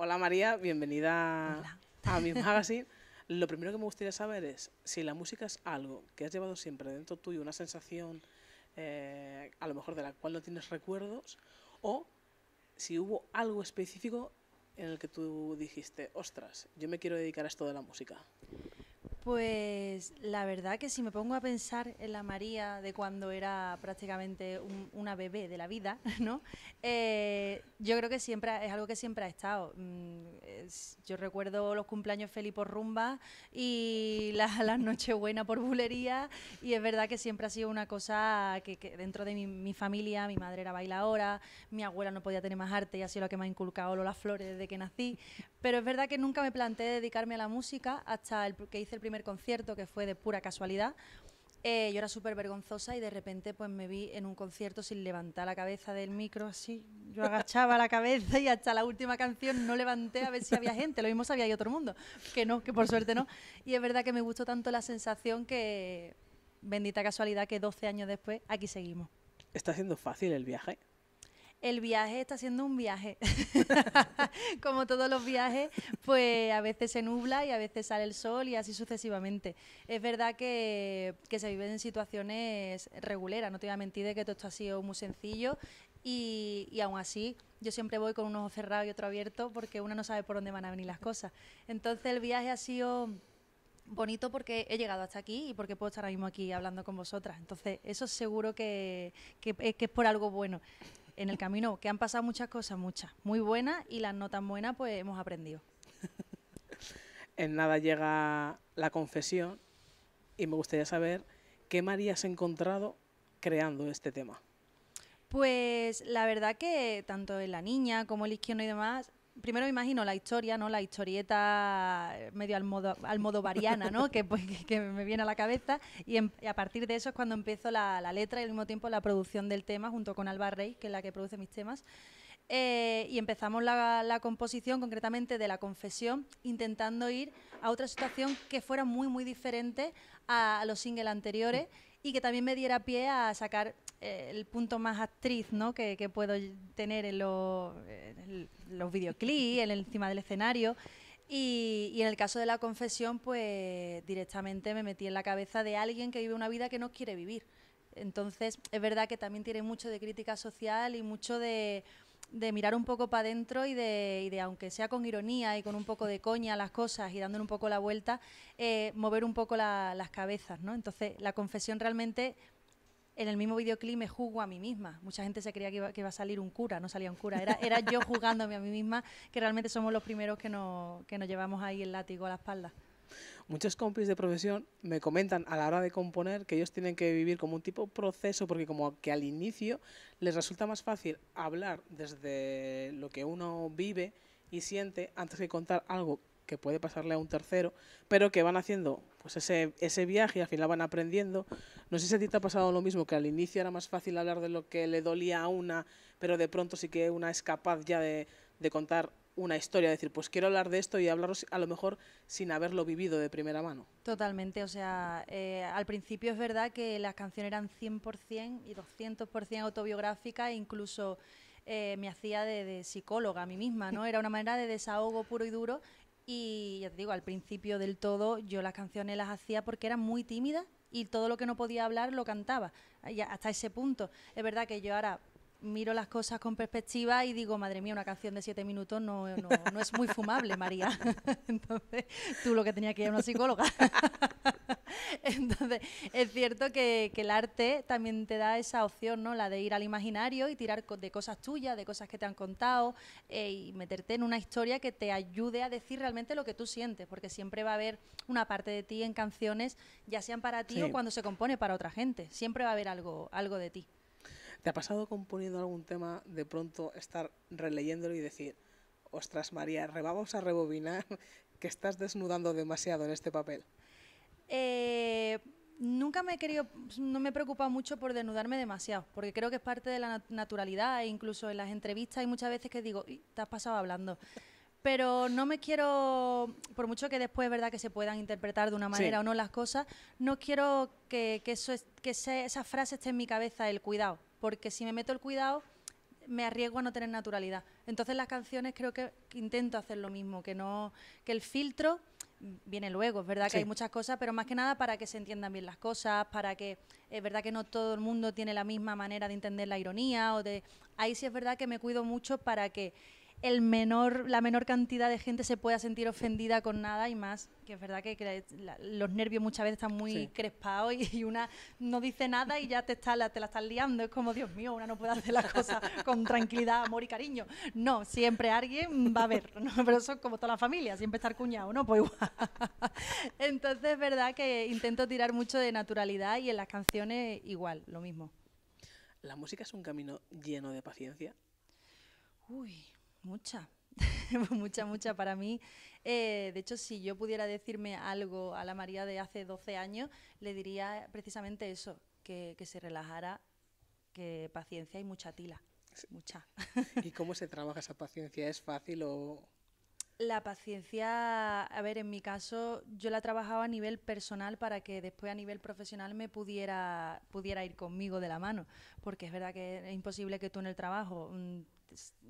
Hola María, bienvenida a mi magazine. Lo primero que me gustaría saber es si la música es algo que has llevado siempre dentro tuyo, una sensación eh, a lo mejor de la cual no tienes recuerdos, o si hubo algo específico en el que tú dijiste, ostras, yo me quiero dedicar a esto de la música. Pues la verdad que si me pongo a pensar en la María de cuando era prácticamente una bebé de la vida, ¿no? Eh, yo creo que siempre es algo que siempre ha estado. Mm, yo recuerdo los cumpleaños feliz por rumba y las la noches por bulería y es verdad que siempre ha sido una cosa que, dentro de mi, familia, mi madre era bailadora, mi abuela no podía tener más arte y ha sido la que me ha inculcado las Flores desde que nací, pero es verdad que nunca me planteé dedicarme a la música hasta el, que hice el primer concierto que fue de pura casualidad. Eh, yo era súper vergonzosa y de repente pues me vi en un concierto sin levantar la cabeza del micro así. Yo agachaba la cabeza y hasta la última canción no levanté a ver si había gente. Lo mismo sabía yo todo mundo. Que no, que por suerte no. Y es verdad que me gustó tanto la sensación que, bendita casualidad, que 12 años después aquí seguimos. ¿Está siendo fácil el viaje? el viaje está siendo un viaje. Como todos los viajes, pues a veces se nubla y a veces sale el sol y así sucesivamente. Es verdad que, se viven en situaciones reguleras, no te voy a mentir de que todo esto ha sido muy sencillo y, aún así yo siempre voy con un ojo cerrado y otro abierto porque uno no sabe por dónde van a venir las cosas. Entonces el viaje ha sido bonito porque he llegado hasta aquí y porque puedo estar ahora mismo aquí hablando con vosotras. Entonces eso seguro que, que eh, es por algo bueno en el camino, que han pasado muchas cosas, muchas, muy buenas y las no tan buenas, pues hemos aprendido. en nada llega la confesión y me gustaría saber qué María ha encontrado creando este tema. Pues la verdad que tanto en la niña como el izquierdo y demás primero me imagino la historia, ¿no? La historieta eh, medio modo almodovariana, ¿no? Pues, que, me viene a la cabeza. Y, em, a partir de eso es cuando empiezo la, letra y al mismo tiempo la producción del tema junto con Alba Rey, que es la que produce mis temas. Eh, y empezamos la, composición concretamente de la confesión, intentando ir a otra situación que fuera muy, muy diferente a, los singles anteriores y que también me diera pie a sacar eh, el punto más actriz ¿no? que, puedo tener en, los videoclips, en encima del escenario. y, en el caso de la confesión, pues directamente me metí en la cabeza de alguien que vive una vida que no quiere vivir. Entonces, es verdad que también tiene mucho de crítica social y mucho de, de mirar un poco para adentro y de, aunque sea con ironía y con un poco de coña las cosas y dándole un poco la vuelta, eh, mover un poco las cabezas, ¿no? Entonces, la confesión realmente, en el mismo videoclip me juzgo a mí misma. Mucha gente se creía que iba, que iba a salir un cura, no salía un cura, era, era yo jugándome a mí misma, que realmente somos los primeros que, no, que nos llevamos ahí el látigo a la espalda. Muchos compis de profesión me comentan a la hora de componer que ellos tienen que vivir como un tipo de proceso, porque como que al inicio les resulta más fácil hablar desde lo que uno vive y siente antes que contar algo que puede pasarle a un tercero, pero que van haciendo pues ese, viaje y al final van aprendiendo. No sé si a ti te ha pasado lo mismo, que al inicio era más fácil hablar de lo que le dolía a una, pero de pronto sí que una es capaz ya de, de contar una historia, decir, pues quiero hablar de esto y hablaros a lo mejor sin haberlo vivido de primera mano. Totalmente, o sea, eh, al principio es verdad que las canciones eran 100% y 200% autobiográficas e incluso eh, me hacía de, de psicóloga a mí misma, ¿no? Era una manera de desahogo puro y duro y ya te digo, al principio del todo yo las canciones las hacía porque era muy tímida y todo lo que no podía hablar lo cantaba, hasta ese punto. Es verdad que yo ahora miro las cosas con perspectiva y digo, madre mía, una canción de siete minutos no, no, no es muy fumable, María. Entonces, tú lo que tenías que ir a una psicóloga. Entonces, es cierto que, el arte también te da esa opción, ¿no? La de ir al imaginario y tirar de cosas tuyas, de cosas que te han contado eh, y meterte en una historia que te ayude a decir realmente lo que tú sientes, porque siempre va a haber una parte de ti en canciones, ya sean para ti o cuando se compone para otra gente. Siempre va a haber algo, algo de ti. ¿Te ha pasado componiendo algún tema de pronto estar releyéndolo y decir, ostras María, vamos a rebobinar, que estás desnudando demasiado en este papel? Eh, nunca me he querido, no me he preocupado mucho por desnudarme demasiado, porque creo que es parte de la naturalidad, e incluso en las entrevistas hay muchas veces que digo, te has pasado hablando. Pero no me quiero, por mucho que después verdad que se puedan interpretar de una manera o no las cosas, no quiero que, que, eso es, que esa frase esté en mi cabeza, el cuidado porque si me meto el cuidado me arriesgo a no tener naturalidad. Entonces las canciones creo que intento hacer lo mismo, que no que el filtro viene luego, es verdad que hay muchas cosas, pero más que nada para que se entiendan bien las cosas, para que es verdad que no todo el mundo tiene la misma manera de entender la ironía o de ahí sí es verdad que me cuido mucho para que el menor, la menor cantidad de gente se pueda sentir ofendida con nada y más, que es verdad que, los nervios muchas veces están muy crespados y, una no dice nada y ya te, está, la, te la estás liando. Es como, Dios mío, una no puede hacer las cosas con tranquilidad, amor y cariño. No, siempre alguien va a ver, pero eso es como toda la familia, siempre estar cuñado, ¿no? Pues igual. Entonces es verdad que intento tirar mucho de naturalidad y en las canciones igual, lo mismo. ¿La música es un camino lleno de paciencia? Uy, Mucha, mucha, mucha para mí. Eh, de hecho, si yo pudiera decirme algo a la María de hace 12 años, le diría precisamente eso, que, se relajara, que paciencia y mucha tila. Mucha. ¿Y cómo se trabaja esa paciencia? ¿Es fácil o...? La paciencia, a ver, en mi caso yo la trabajaba a nivel personal para que después a nivel profesional me pudiera, pudiera ir conmigo de la mano, porque es verdad que es imposible que tú en el trabajo mm,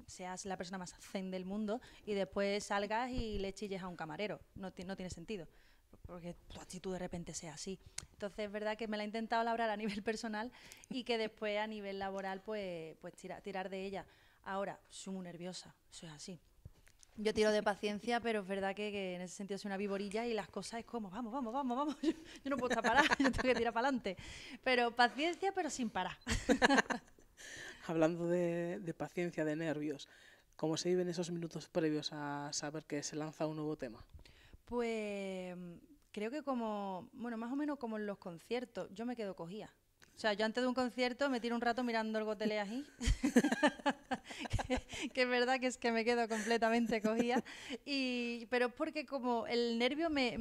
seas la persona más zen del mundo y después salgas y le chilles a un camarero. No, no tiene sentido porque tu actitud de repente sea así. Entonces es verdad que me la he intentado labrar a nivel personal y que después a nivel laboral pues, pues tirar de ella. Ahora, soy nerviosa, soy así. Yo tiro de paciencia, pero es verdad que, en ese sentido soy una viborilla y las cosas es como, vamos, vamos, vamos, vamos, yo, no puedo estar parada, yo tengo que tirar para adelante. Pero paciencia, pero sin parar. hablando de, paciencia, de nervios, ¿cómo se viven esos minutos previos a saber que se lanza un nuevo tema? Pues creo que como, bueno, más o menos como en los conciertos, yo me quedo cogida. O sea, yo antes de un concierto me tiro un rato mirando el gotelé ahí. que, es verdad que es que me quedo completamente cogida. pero es porque como el nervio me,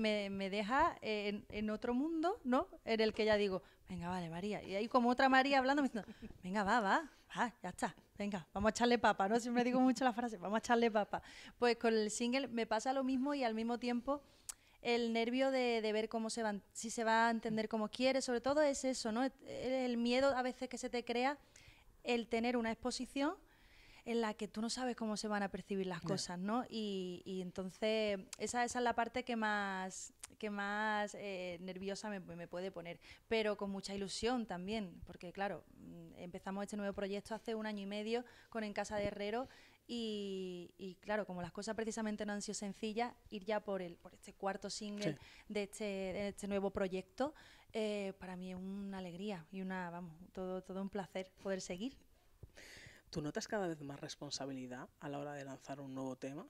deja en, otro mundo, ¿no? En el que ya digo, venga, vale, María. Y ahí como otra María hablando, me diciendo, venga, va, va, va, ya está, venga, vamos a echarle papa, ¿no? Siempre digo mucho la frase, vamos a echarle papa. Pues con el single me pasa lo mismo y al mismo tiempo el nervio de, ver cómo se van si se va a entender como quiere, sobre todo es eso, ¿no? El, miedo a veces que se te crea el tener una exposición en la que tú no sabes cómo se van a percibir las cosas, ¿no? Y, y entonces esa, esa, es la parte que más, que más eh, nerviosa me, puede poner, pero con mucha ilusión también, porque claro, mm, empezamos este nuevo proyecto hace un año y medio con En Casa de Herrero y, claro, como las cosas precisamente no han sido sencillas, ir ya por, por este cuarto single este, de, este, nuevo proyecto, eh, para mí es una alegría y una, vamos, todo un placer poder seguir. ¿Tú notas cada vez más responsabilidad a la hora de lanzar un nuevo tema?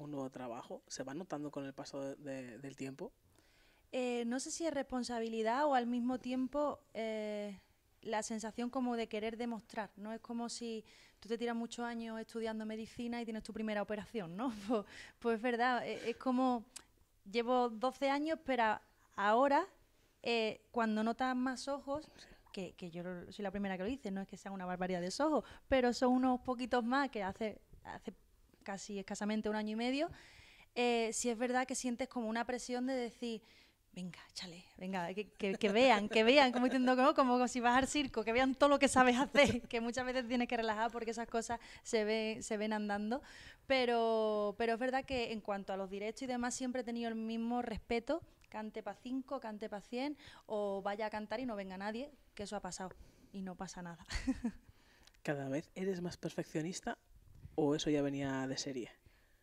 un nuevo trabajo? ¿Se va notando con el paso del tiempo? Eh, no sé si es responsabilidad o al mismo tiempo eh, la sensación como de querer demostrar, ¿no? Es como si tú te tiras muchos años estudiando medicina y tienes tu primera operación, ¿no? Pues, pues, es verdad, e, es, como llevo 12 años, pero ahora eh, cuando notas más ojos... Que, yo soy la primera que lo hice, no es que sea una barbaridad de ojos, pero son unos poquitos más que hace casi escasamente un año y medio, eh, si es verdad que sientes como una presión de decir, venga, chale, venga, que, vean, que vean, como como como si vas al circo, que vean todo lo que sabes hacer, que muchas veces tienes que relajar porque esas cosas se, ven, se ven andando. Pero, pero es verdad que en cuanto a los directos y demás, siempre he tenido el mismo respeto, cante para cinco, cante para cien, o vaya a cantar y no venga nadie, que eso ha pasado y no pasa nada. Cada vez eres más perfeccionista o eso ya venía de serie?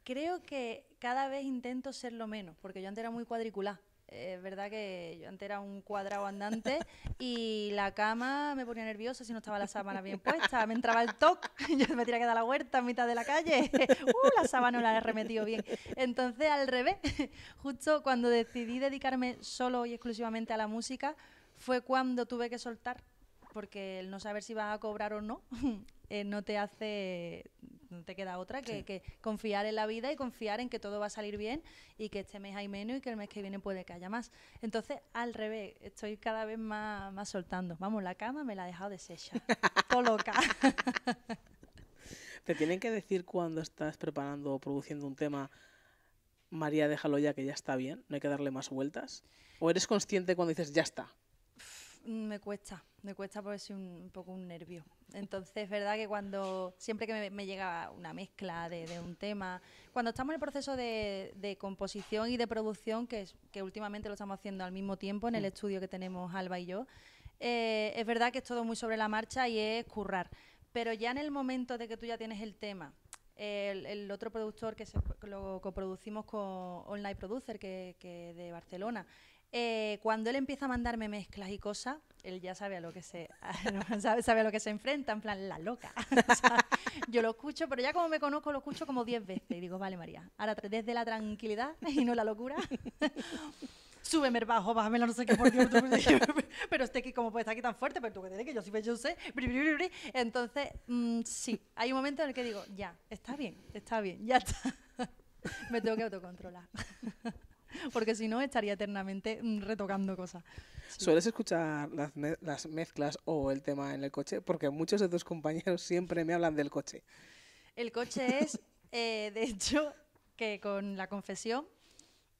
Creo que cada vez intento ser lo menos, porque yo antes era muy cuadriculada. Es verdad que yo antes era un cuadrado andante y la cama me ponía nerviosa si no estaba la sábana bien puesta. Me entraba el toc, yo me tenía que dar la huerta en mitad de la calle. ¡Uh! La sábana no la he remetido bien. Entonces, al revés, justo cuando decidí dedicarme solo y exclusivamente a la música, fue cuando tuve que soltar porque el no saber si iba a cobrar o no eh, no te hace, no te queda otra que, confiar en la vida y confiar en que todo va a salir bien y que este mes hay menos y que el mes que viene puede que haya más. Entonces, al revés, estoy cada vez más, soltando. Vamos, la cama me la ha dejado deshecha. Todo loca. te tienen que decir cuando estás preparando o produciendo un tema, María, déjalo ya que ya está bien, no hay que darle más vueltas. ¿O eres consciente cuando dices ya está? me cuesta, me cuesta porque soy un, poco un nervio. Entonces, es verdad que cuando, siempre que me, llega una mezcla de, un tema, cuando estamos en el proceso de, composición y de producción, que, últimamente lo estamos haciendo al mismo tiempo en el mm. estudio que tenemos Alba y yo, eh, es verdad que es todo muy sobre la marcha y es currar. Pero ya en el momento de que tú ya tienes el tema, el, otro productor que lo coproducimos con Online Producer, que, que de Barcelona, eh, cuando él empieza a mandarme mezclas y cosas, él ya sabe a lo que se sabe, a lo que se enfrenta, en plan la loca. yo lo escucho, pero ya como me conozco lo escucho como 10 veces y digo, vale María, ahora desde la tranquilidad y no la locura. Súbeme me bajo, bájame no sé qué, por Dios. pero este aquí, como puede estar aquí tan fuerte, pero tú que tienes que yo sí, yo sé. Entonces, mm, sí, hay un momento en el que digo, ya, está bien, está bien, ya está. me tengo que autocontrolar. porque si no estaría eternamente mm, retocando cosas. ¿Sueles escuchar las, mezclas o el tema en el coche? Porque muchos de tus compañeros siempre me hablan del coche. El coche es, eh, de hecho, que con la confesión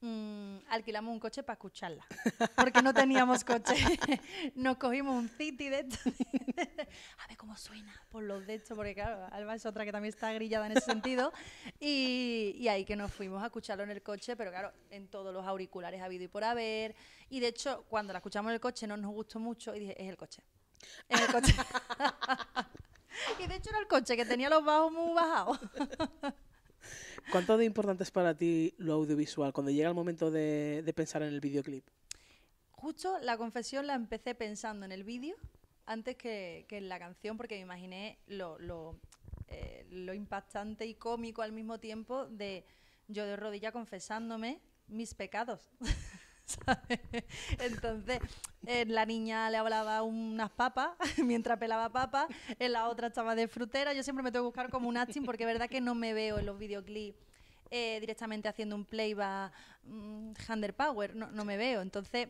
Mm, alquilamos un coche para escucharla, porque no teníamos coche. Nos cogimos un City de esto, a ver cómo suena por los de esto, porque claro, Alba es otra que también está grillada en ese sentido. Y, y, ahí que nos fuimos a escucharlo en el coche, pero claro, en todos los auriculares ha habido y por haber. Y de hecho, cuando la escuchamos en el coche no nos gustó mucho y dije, es el coche. Es el coche. y de hecho era el coche que tenía los bajos muy bajados. ¿Cuánto de importante es para ti lo audiovisual cuando llega el momento de, pensar en el videoclip? Justo la confesión la empecé pensando en el vídeo antes que, en la canción porque me imaginé lo, eh, lo impactante y cómico al mismo tiempo de yo de rodilla confesándome mis pecados. Entonces, eh, la niña le hablaba unas papas mientras pelaba papas, en eh, la otra estaba de frutera. Yo siempre me tengo que buscar como un acting porque es verdad que no me veo en los videoclips eh, directamente haciendo un playback under mm, Power, no, no me veo. Entonces,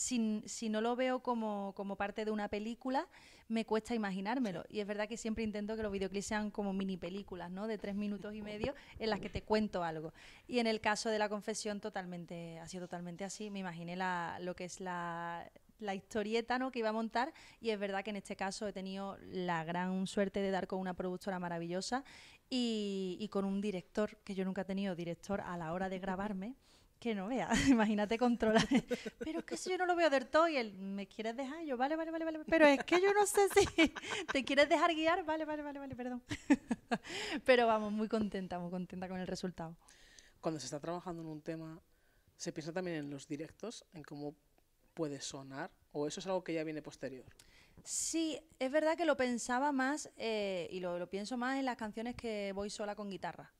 si, no lo veo como, como, parte de una película, me cuesta imaginármelo. Y es verdad que siempre intento que los videoclips sean como mini películas, ¿no? De tres minutos y medio en las que te cuento algo. Y en el caso de la confesión, totalmente, ha sido totalmente así. Me imaginé lo que es la, historieta ¿no? que iba a montar y es verdad que en este caso he tenido la gran suerte de dar con una productora maravillosa y, y con un director que yo nunca he tenido director a la hora de grabarme que no vea, imagínate controlar. Pero es que si yo no lo veo del todo y él, ¿me quieres dejar? Yo, vale, vale, vale, vale. Pero es que yo no sé si te quieres dejar guiar, vale, vale, vale, vale, perdón. Pero vamos, muy contenta, muy contenta con el resultado. Cuando se está trabajando en un tema, ¿se piensa también en los directos, en cómo puede sonar? ¿O eso es algo que ya viene posterior? Sí, es verdad que lo pensaba más eh, y lo pienso más en las canciones que voy sola con guitarra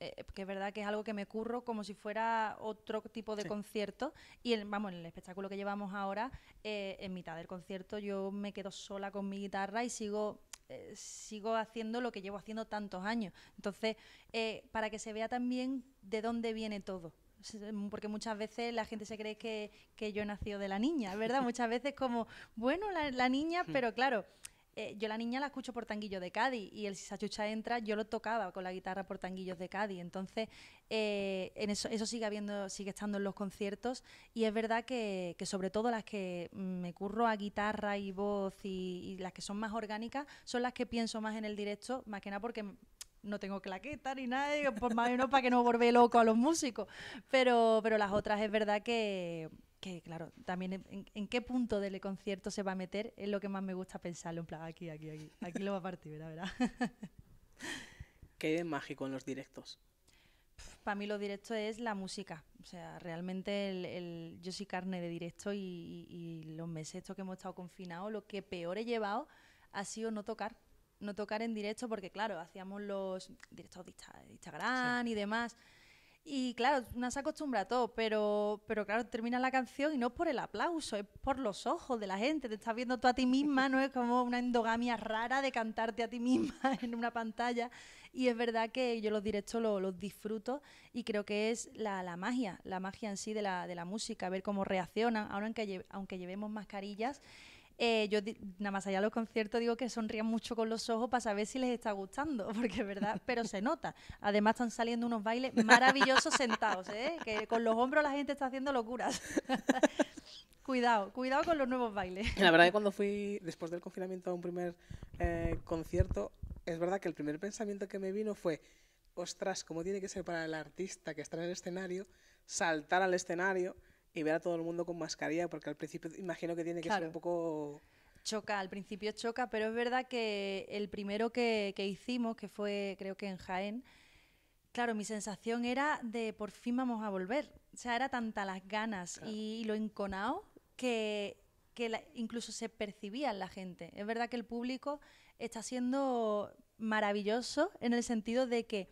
eh, que es verdad que es algo que me curro como si fuera otro tipo de concierto. Y vamos, en el espectáculo que llevamos ahora, eh, en mitad del concierto yo me quedo sola con mi guitarra y sigo eh, sigo haciendo lo que llevo haciendo tantos años. Entonces, para que se vea también de dónde viene todo. Porque muchas veces la gente se cree que, que yo he nacido de la niña, ¿verdad? Muchas veces como, bueno, la niña, hmm. pero claro, eh, yo la niña la escucho por tanguillos de Cádiz y el Sisachucha entra, yo lo tocaba con la guitarra por tanguillos de Cádiz. Entonces, eh, en eso, eso sigue habiendo, sigue estando en los conciertos y es verdad que, sobre todo las que me curro a guitarra y voz y, las que son más orgánicas son las que pienso más en el directo, más que nada porque no tengo claqueta ni nada, por pues más o menos para que no volvé loco a los músicos. Pero, pero las otras es verdad que que claro, también en, qué punto del concierto se va a meter es lo que más me gusta pensarlo, en plan, aquí, aquí, aquí, aquí lo va a partir, ¿verdad? ¿verdad? ¿Qué hay mágico en los directos? Para mí lo directo es la música, o sea, realmente el, yo soy carne de directo y, los meses estos que hemos estado confinados, lo que peor he llevado ha sido no tocar, no tocar en directo porque claro, hacíamos los directos de Instagram y demás y claro, una se acostumbra a todo, pero, pero claro, termina la canción y no es por el aplauso, es por los ojos de la gente. Te estás viendo tú a ti misma, no es como una endogamia rara de cantarte a ti misma en una pantalla. Y es verdad que yo los directos los, disfruto y creo que es la, magia, la magia en sí de la, de la música, ver cómo reaccionan, ahora aunque, aunque llevemos mascarillas. Eh, yo nada más allá de los conciertos digo que sonrían mucho con los ojos para saber si les está gustando, porque es verdad, pero se nota. Además están saliendo unos bailes maravillosos sentados, ¿eh? que con los hombros la gente está haciendo locuras. cuidado, cuidado con los nuevos bailes. La verdad es que cuando fui después del confinamiento a un primer eh, concierto, es verdad que el primer pensamiento que me vino fue, ostras, ¿cómo tiene que ser para el artista que está en el escenario saltar al escenario? y ver a todo el mundo con mascarilla, porque al principio imagino que tiene que ser un poco... Choca, al principio choca, pero es verdad que el primero que, hicimos, que fue creo que en Jaén, claro, mi sensación era de por fin vamos a volver. O sea, era tanta las ganas y, lo enconado que, que incluso se percibía en la gente. Es verdad que el público está siendo maravilloso en el sentido de que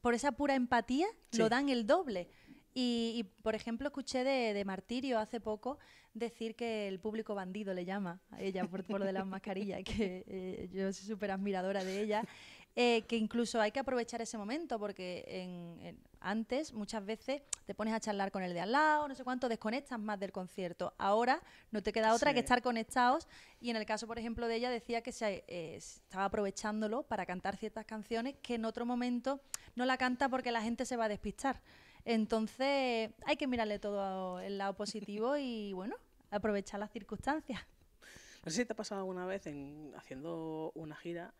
por esa pura empatía lo dan el doble. Y, por ejemplo, escuché de, Martirio hace poco decir que el público bandido le llama a ella por, lo de las mascarillas, que eh, yo soy súper admiradora de ella, eh, que incluso hay que aprovechar ese momento porque en, antes muchas veces te pones a charlar con el de al lado, no sé cuánto, desconectas más del concierto. Ahora no te queda otra que estar conectados y en el caso, por ejemplo, de ella decía que eh, se, estaba aprovechándolo para cantar ciertas canciones que en otro momento no la canta porque la gente se va a despistar. Entonces hay que mirarle todo el lado positivo y bueno, aprovechar las circunstancias. No sé si te ha pasado alguna vez en haciendo una gira,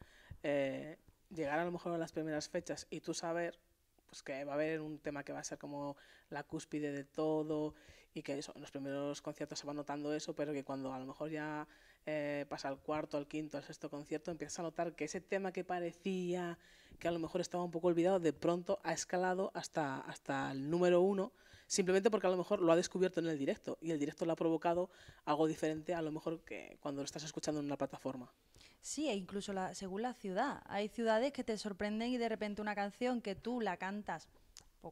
eh, llegar a lo mejor a las primeras fechas y tú saber pues que va a haber un tema que va a ser como la cúspide de todo y que eso, en los primeros conciertos se va notando eso, pero que cuando a lo mejor ya eh, pasa al cuarto, al quinto, al sexto concierto, empiezas a notar que ese tema que parecía que a lo mejor estaba un poco olvidado, de pronto ha escalado hasta, hasta el número uno, simplemente porque a lo mejor lo ha descubierto en el directo y el directo le ha provocado algo diferente a lo mejor que cuando lo estás escuchando en una plataforma. Sí, e incluso según la ciudad. Hay ciudades que te sorprenden y de repente una canción que tú la cantas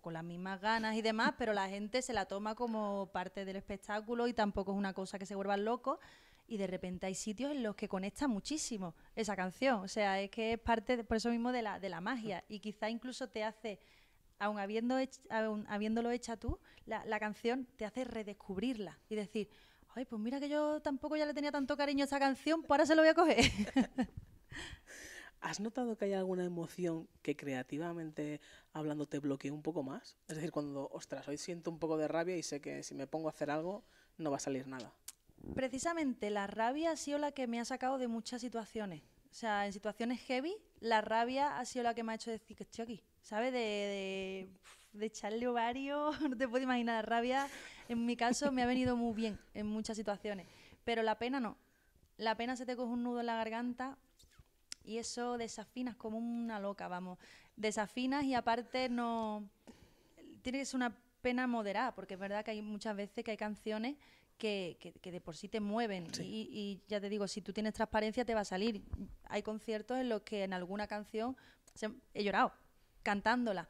con las mismas ganas y demás, pero la gente se la toma como parte del espectáculo y tampoco es una cosa que se vuelva loco y de repente hay sitios en los que conecta muchísimo esa canción. O sea, es que es parte, por eso mismo, de la, de la magia y quizá incluso te hace aun, habiendo habiéndolo hecha tú, la, canción te hace redescubrirla y decir, ay, pues mira que yo tampoco ya le tenía tanto cariño a esa canción, pues ahora se lo voy a coger. ¿Has notado que hay alguna emoción que creativamente hablando te bloquee un poco más? Es decir, cuando, ostras, hoy siento un poco de rabia y sé que si me pongo a hacer algo no va a salir nada. Precisamente la rabia ha sido la que me ha sacado de muchas situaciones. O sea, en situaciones heavy, la rabia ha sido la que me ha hecho decir que estoy aquí. ¿Sabes? De, echarle ovario, no te puedo imaginar. La rabia, en mi caso, me ha venido muy bien en muchas situaciones. Pero la pena no. La pena se te coge un nudo en la garganta y eso desafinas como una loca, vamos. Desafinas y aparte no. Tiene que ser una pena moderada, porque es verdad que hay muchas veces que hay canciones que, de por sí te mueven. Y, ya te digo, si tú tienes transparencia te va a salir. Hay conciertos en los que en alguna canción he llorado cantándola.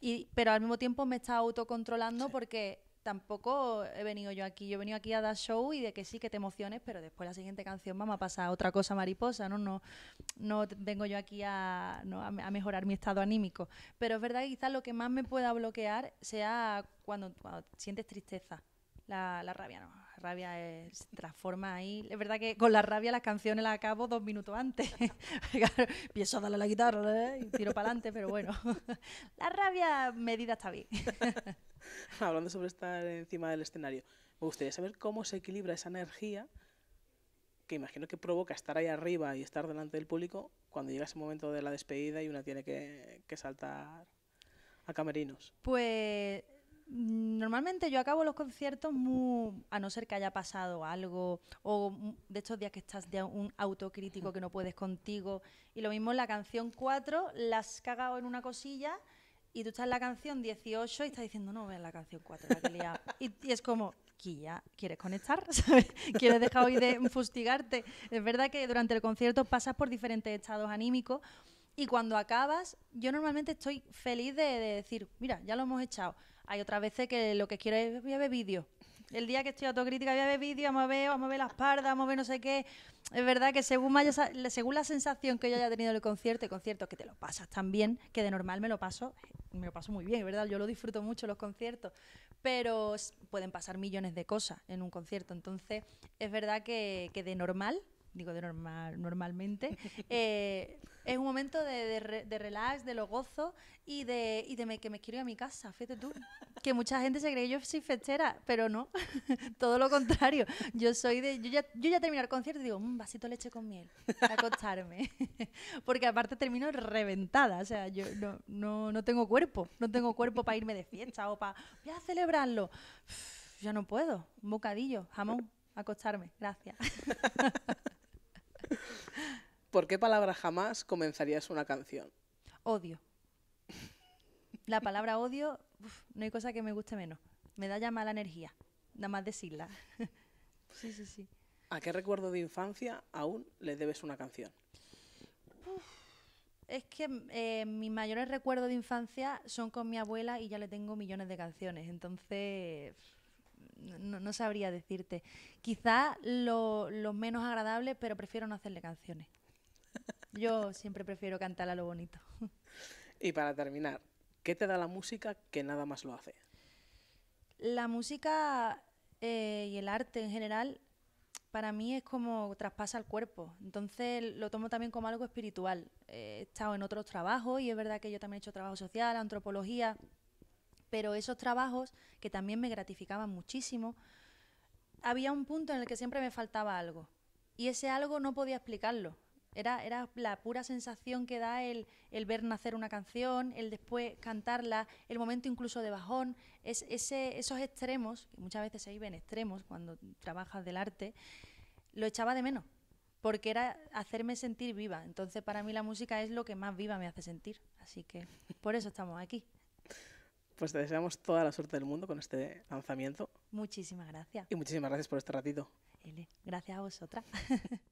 Y, pero al mismo tiempo me está autocontrolando porque tampoco he venido yo aquí. Yo he venido aquí a dar show y de que sí, que te emociones, pero después la siguiente canción mamá pasa otra cosa mariposa, ¿no? No, no vengo yo aquí a, mejorar mi estado anímico. Pero es verdad que quizás lo que más me pueda bloquear sea cuando sientes tristeza. La, rabia no, la rabia se transforma ahí. Es verdad que con la rabia las canciones las acabo dos minutos antes. Empiezo a darle la guitarra ¿eh? y tiro para adelante, pero bueno, la rabia medida está bien. Hablando sobre estar encima del escenario, me gustaría saber cómo se equilibra esa energía que imagino que provoca estar ahí arriba y estar delante del público cuando llega ese momento de la despedida y una tiene que, que saltar a camerinos. Pues Mm, normalmente yo acabo los conciertos muy, a no ser que haya pasado algo, o de estos días que estás de un autocrítico que no puedes contigo. Y lo mismo en la canción 4, las cagado en una cosilla y tú estás en la canción 18 y estás diciendo, no, en la canción 4, que Y, es como, ¿quieres conectar? ¿Quieres dejar hoy de fustigarte? Es verdad que durante el concierto pasas por diferentes estados anímicos y cuando acabas, yo normalmente estoy feliz de decir, mira, ya lo hemos echado hay otras veces que lo que quiero es voy a ver vídeos. El día que estoy autocrítica voy a ver vídeos, vamos a ver, vamos a ver la espalda, a ver no sé qué. Es verdad que según, la sensación que yo haya tenido en el concierto, y concierto que te lo pasas tan bien, que de normal me lo paso, me lo paso muy bien, ¿verdad? Yo lo disfruto mucho los conciertos, pero pueden pasar millones de cosas en un concierto. Entonces, es verdad que, que de normal digo de normal, normalmente, eh, es un momento de, de, de, relax, de lo gozo y de, y de que me quiero ir a mi casa, fíjate tú. Que mucha gente se cree yo soy festera, pero no, todo lo contrario. Yo soy de, yo ya, yo ya termino el concierto y digo, un mm, vasito de leche con miel, para acostarme. Porque aparte termino reventada, o sea, yo no, no, no tengo cuerpo, no tengo cuerpo para irme de fiesta o para, voy a celebrarlo. ya no puedo, un bocadillo, jamón acostarme, gracias. ¿Por qué palabra jamás comenzarías una canción? Odio. La palabra odio, no hay cosa que me guste menos. Me da ya mala energía, nada más decirla. sí, sí, sí. ¿A qué recuerdo de infancia aún le debes una canción? es que eh, mis mayores recuerdos de infancia son con mi abuela y ya le tengo millones de canciones. Entonces no, sabría decirte. Quizá lo, menos agradable, pero prefiero no hacerle canciones. Yo siempre prefiero cantar a lo bonito. Y para terminar, ¿qué te da la música que nada más lo hace? La música eh, y el arte en general para mí es como traspasa el cuerpo. Entonces lo tomo también como algo espiritual. Eh, he estado en otros trabajos y es verdad que yo también he hecho trabajo social, antropología, pero esos trabajos que también me gratificaban muchísimo, había un punto en el que siempre me faltaba algo y ese algo no podía explicarlo. Era, la pura sensación que da el, el, ver nacer una canción, el después cantarla, el momento incluso de bajón, es, esos extremos, que muchas veces se viven extremos cuando trabajas del arte, lo echaba de menos, porque era hacerme sentir viva. Entonces para mí la música es lo que más viva me hace sentir, así que por eso estamos aquí. Pues te deseamos toda la suerte del mundo con este lanzamiento. Muchísimas gracias. Y muchísimas gracias por este ratito. gracias a vosotras.